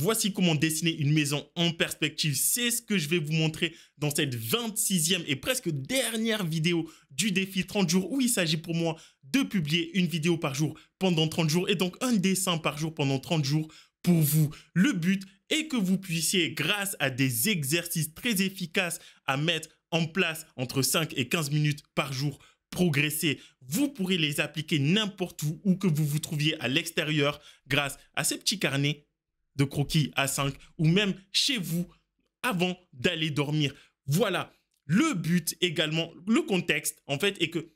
Voici comment dessiner une maison en perspective. C'est ce que je vais vous montrer dans cette 26e et presque dernière vidéo du défi 30 jours où il s'agit pour moi de publier une vidéo par jour pendant 30 jours et donc un dessin par jour pendant 30 jours pour vous. Le but est que vous puissiez, grâce à des exercices très efficaces à mettre en place entre 5 et 15 minutes par jour, progresser. Vous pourrez les appliquer n'importe où, où que vous vous trouviez à l'extérieur grâce à ces petits carnets de croquis à 5 ou même chez vous avant d'aller dormir. Voilà. Le but également, le contexte, en fait, est que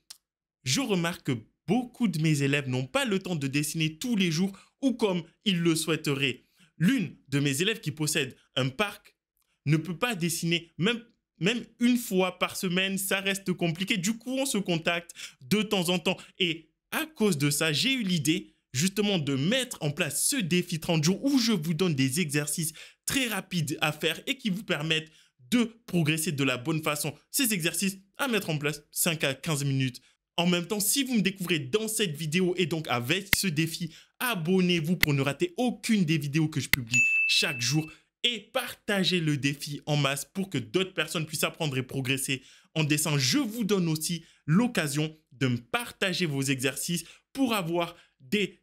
je remarque que beaucoup de mes élèves n'ont pas le temps de dessiner tous les jours ou comme ils le souhaiteraient. L'une de mes élèves qui possède un parc ne peut pas dessiner même, même une fois par semaine, ça reste compliqué. Du coup, on se contacte de temps en temps. Et à cause de ça, j'ai eu l'idée justement de mettre en place ce défi 30 jours où je vous donne des exercices très rapides à faire et qui vous permettent de progresser de la bonne façon. Ces exercices à mettre en place 5 à 15 minutes. En même temps, si vous me découvrez dans cette vidéo et donc avec ce défi, abonnez-vous pour ne rater aucune des vidéos que je publie chaque jour et partagez le défi en masse pour que d'autres personnes puissent apprendre et progresser en dessin. Je vous donne aussi l'occasion de me partager vos exercices pour avoir des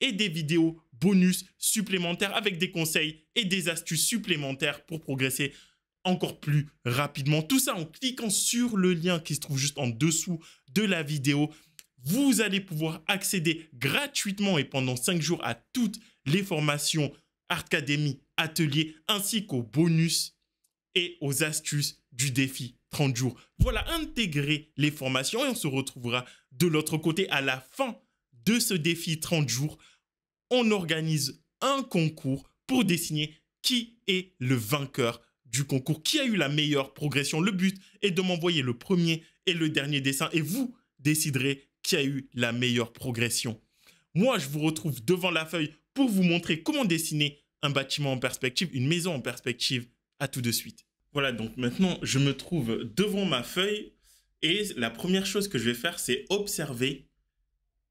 et des vidéos bonus supplémentaires avec des conseils et des astuces supplémentaires pour progresser encore plus rapidement. Tout ça en cliquant sur le lien qui se trouve juste en dessous de la vidéo. Vous allez pouvoir accéder gratuitement et pendant 5 jours à toutes les formations Artcademy, atelier, ainsi qu'aux bonus et aux astuces du défi 30 jours. Voilà, intégrer les formations et on se retrouvera de l'autre côté à la fin de ce défi 30 jours, on organise un concours pour dessiner qui est le vainqueur du concours, qui a eu la meilleure progression. Le but est de m'envoyer le premier et le dernier dessin et vous déciderez qui a eu la meilleure progression. Moi, je vous retrouve devant la feuille pour vous montrer comment dessiner un bâtiment en perspective, une maison en perspective. À tout de suite. Voilà, donc maintenant, je me trouve devant ma feuille et la première chose que je vais faire, c'est observer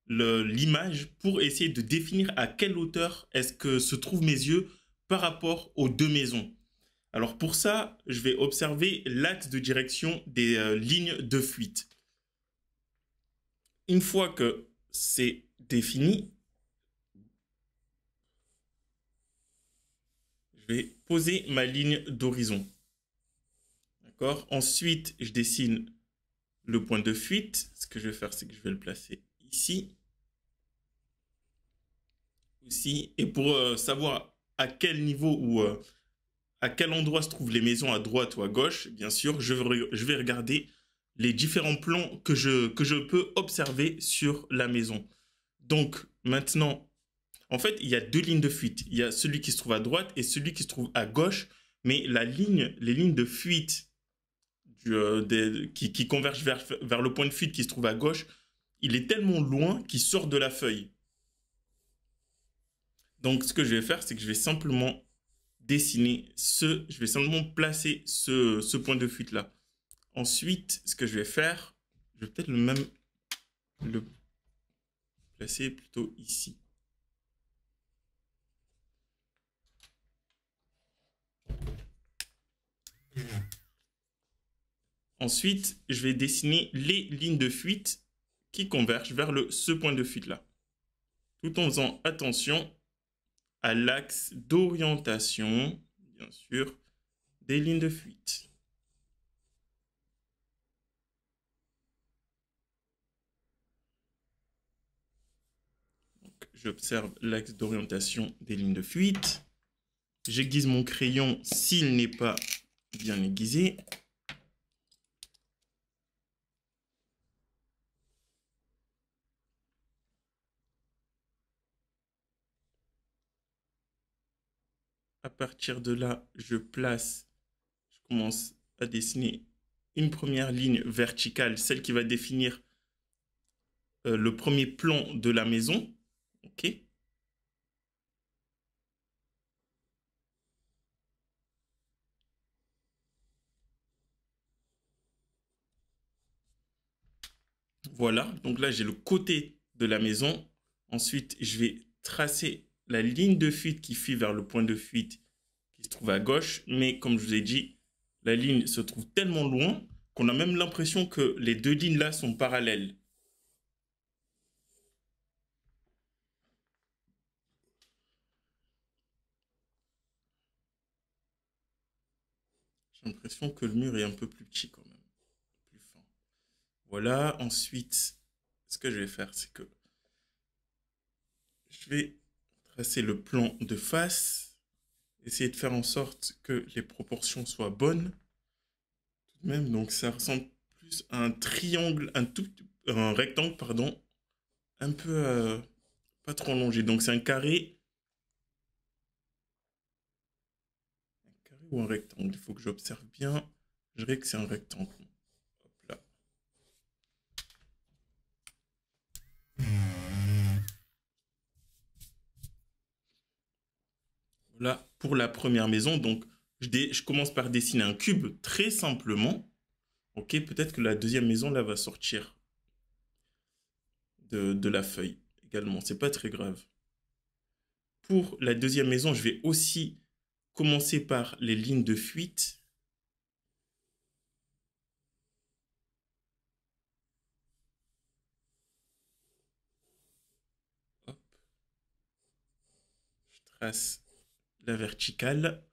l'image pour essayer de définir à quelle hauteur est-ce que se trouvent mes yeux par rapport aux deux maisons. Alors pour ça, je vais observer l'axe de direction des euh, lignes de fuite. Une fois que c'est défini, je vais poser ma ligne d'horizon. D'accord Ensuite, je dessine le point de fuite. Ce que je vais faire, c'est que je vais le placer ici aussi, et pour euh, savoir à quel niveau ou euh, à quel endroit se trouvent les maisons, à droite ou à gauche, bien sûr, je, je vais regarder les différents plans que je, que je peux observer sur la maison. Donc maintenant, en fait, il y a deux lignes de fuite. Il y a celui qui se trouve à droite et celui qui se trouve à gauche, mais la ligne, les lignes de fuite euh, qui, qui, convergent vers, vers le point de fuite qui se trouve à gauche, il est tellement loin qu'il sort de la feuille. Donc, ce que je vais faire, c'est que je vais simplement dessiner ce, je vais simplement placer ce, point de fuite là. Ensuite, ce que je vais faire, je vais peut-être le même le placer plutôt ici. Ensuite, je vais dessiner les lignes de fuite qui convergent vers le, ce point de fuite là. Tout en faisant attention à l'axe d'orientation, bien sûr, des lignes de fuite. j'observe l'axe d'orientation des lignes de fuite. J'aiguise mon crayon s'il n'est pas bien aiguisé. partir de là, je place, je commence à dessiner une première ligne verticale, celle qui va définir euh, le premier plan de la maison. OK Voilà, donc là j'ai le côté de la maison. Ensuite, je vais tracer la ligne de fuite qui fuit vers le point de fuite il se trouve à gauche, mais comme je vous ai dit, la ligne se trouve tellement loin qu'on a même l'impression que les deux lignes là sont parallèles. J'ai l'impression que le mur est un peu plus petit quand même, plus fin. Voilà, ensuite, ce que je vais faire, c'est que je vais tracer le plan de face essayer de faire en sorte que les proportions soient bonnes. Tout de même, donc ça ressemble plus à un triangle, un tout, un rectangle, pardon, un peu euh, pas trop longé. Donc c'est un carré. Un carré ou un rectangle Il faut que j'observe bien. Je dirais que c'est un rectangle. Là, pour la première maison, donc je, commence par dessiner un cube très simplement. Ok, peut-être que la deuxième maison là va sortir de, la feuille également. C'est pas très grave. Pour la deuxième maison, je vais aussi commencer par les lignes de fuite. Je trace verticale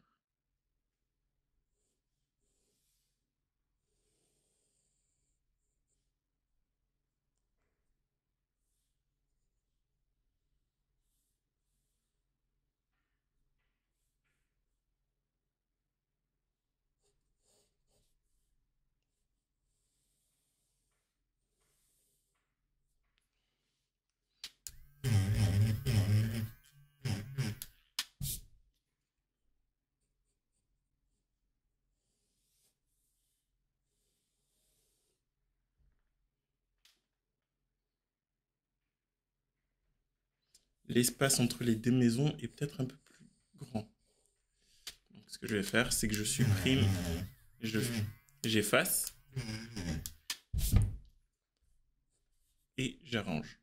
l'espace entre les deux maisons est peut-être un peu plus grand. Donc, ce que je vais faire, c'est que je supprime, je, j'efface et j'arrange.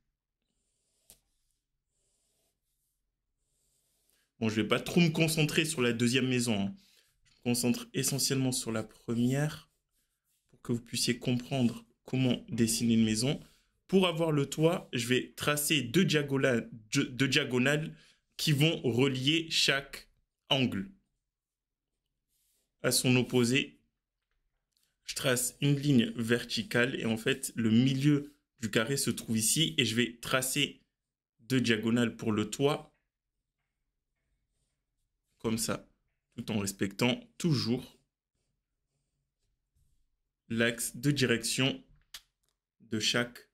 Bon, je vais pas trop me concentrer sur la deuxième maison. Hein. Je me concentre essentiellement sur la première pour que vous puissiez comprendre comment dessiner une maison pour avoir le toit, je vais tracer deux diagonales, qui vont relier chaque angle à son opposé. Je trace une ligne verticale et en fait le milieu du carré se trouve ici et je vais tracer deux diagonales pour le toit comme ça tout en respectant toujours l'axe de direction de chaque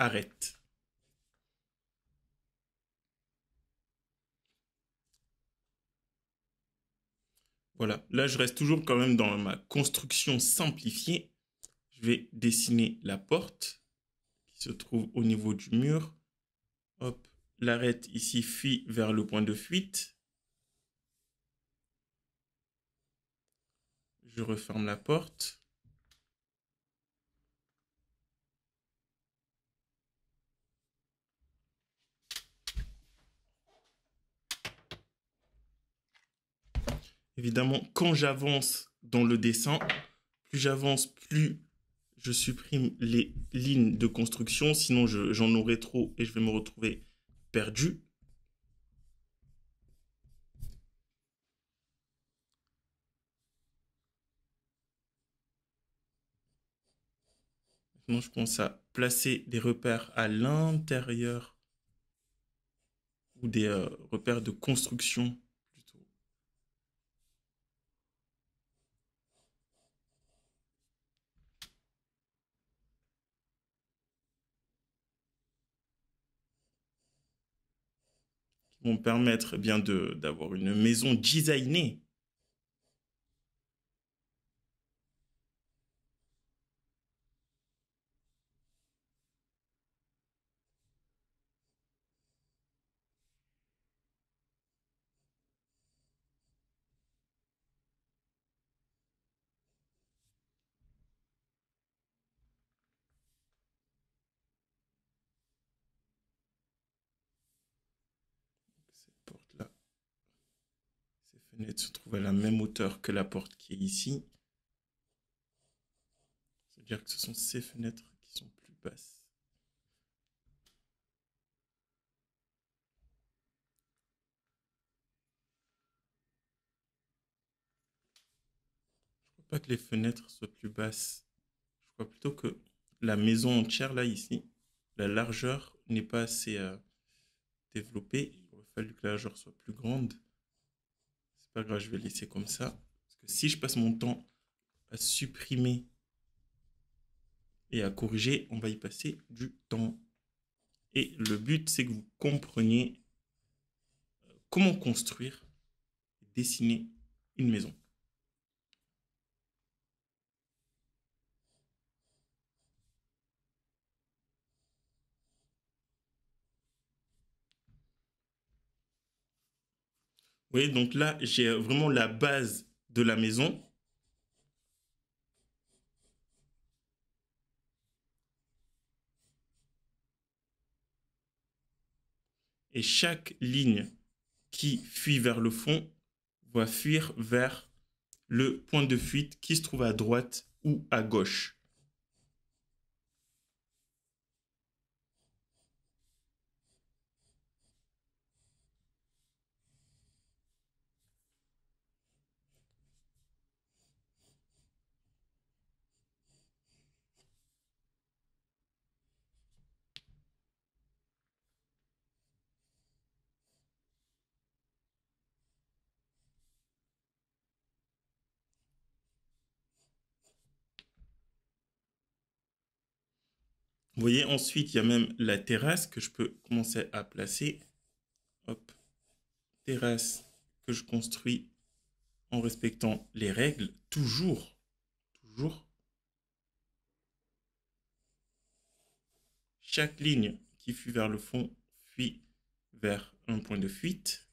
arrête. Voilà, là je reste toujours quand même dans ma construction simplifiée. Je vais dessiner la porte qui se trouve au niveau du mur. Hop, l'arête ici fuit vers le point de fuite. Je referme la porte. Évidemment, quand j'avance dans le dessin, plus j'avance, plus je supprime les lignes de construction, sinon j'en aurai trop et je vais me retrouver perdu. Maintenant, je pense à placer des repères à l'intérieur ou des euh, repères de construction vont permettre eh bien de d'avoir une maison designée se trouve à la même hauteur que la porte qui est ici, c'est-à-dire que ce sont ces fenêtres qui sont plus basses. Je crois pas que les fenêtres soient plus basses. Je crois plutôt que la maison entière, là, ici, la largeur n'est pas assez euh, développée. Il aurait fallu que la largeur soit plus grande pas grave, je vais laisser comme ça. Parce que si je passe mon temps à supprimer et à corriger, on va y passer du temps. Et le but, c'est que vous compreniez euh, comment construire et dessiner une maison. Vous voyez, donc là, j'ai vraiment la base de la maison. Et chaque ligne qui fuit vers le fond va fuir vers le point de fuite qui se trouve à droite ou à gauche. Vous voyez, ensuite, il y a même la terrasse que je peux commencer à placer. terrasse que je construis en respectant les règles, toujours, toujours. Chaque ligne qui fuit vers le fond fuit vers un point de fuite.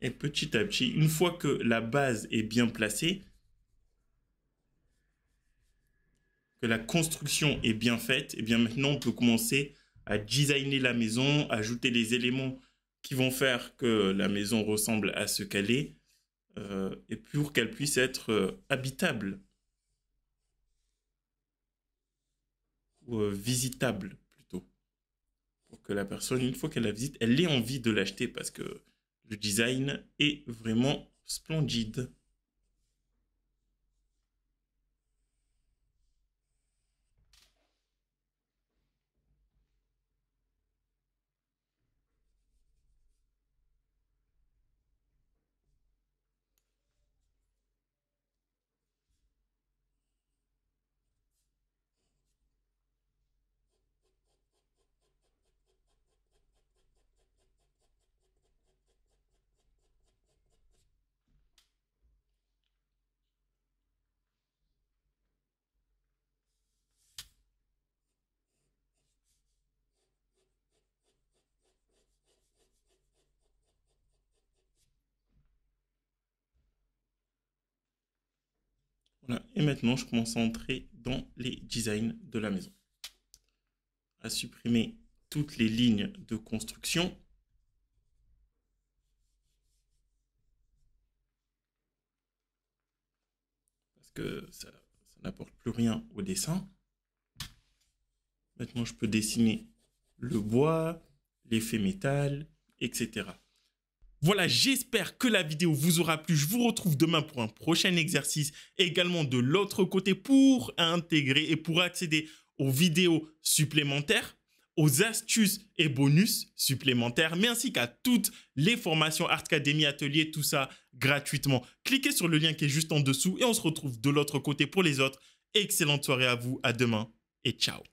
Et petit à petit, une fois que la base est bien placée, que la construction est bien faite, et eh bien maintenant on peut commencer à designer la maison, ajouter les éléments qui vont faire que la maison ressemble à ce qu'elle est, euh, et pour qu'elle puisse être euh, habitable ou euh, visitable plutôt, pour que la personne, une fois qu'elle la visite, elle ait envie de l'acheter parce que le design est vraiment splendide. Et maintenant, je commence à entrer dans les designs de la maison. À supprimer toutes les lignes de construction. Parce que ça, n'apporte plus rien au dessin. Maintenant, je peux dessiner le bois, l'effet métal, etc. Voilà, j'espère que la vidéo vous aura plu. Je vous retrouve demain pour un prochain exercice, également de l'autre côté pour intégrer et pour accéder aux vidéos supplémentaires, aux astuces et bonus supplémentaires, mais ainsi qu'à toutes les formations Art Academy, Atelier, tout ça gratuitement. Cliquez sur le lien qui est juste en dessous et on se retrouve de l'autre côté pour les autres. Excellente soirée à vous, à demain et ciao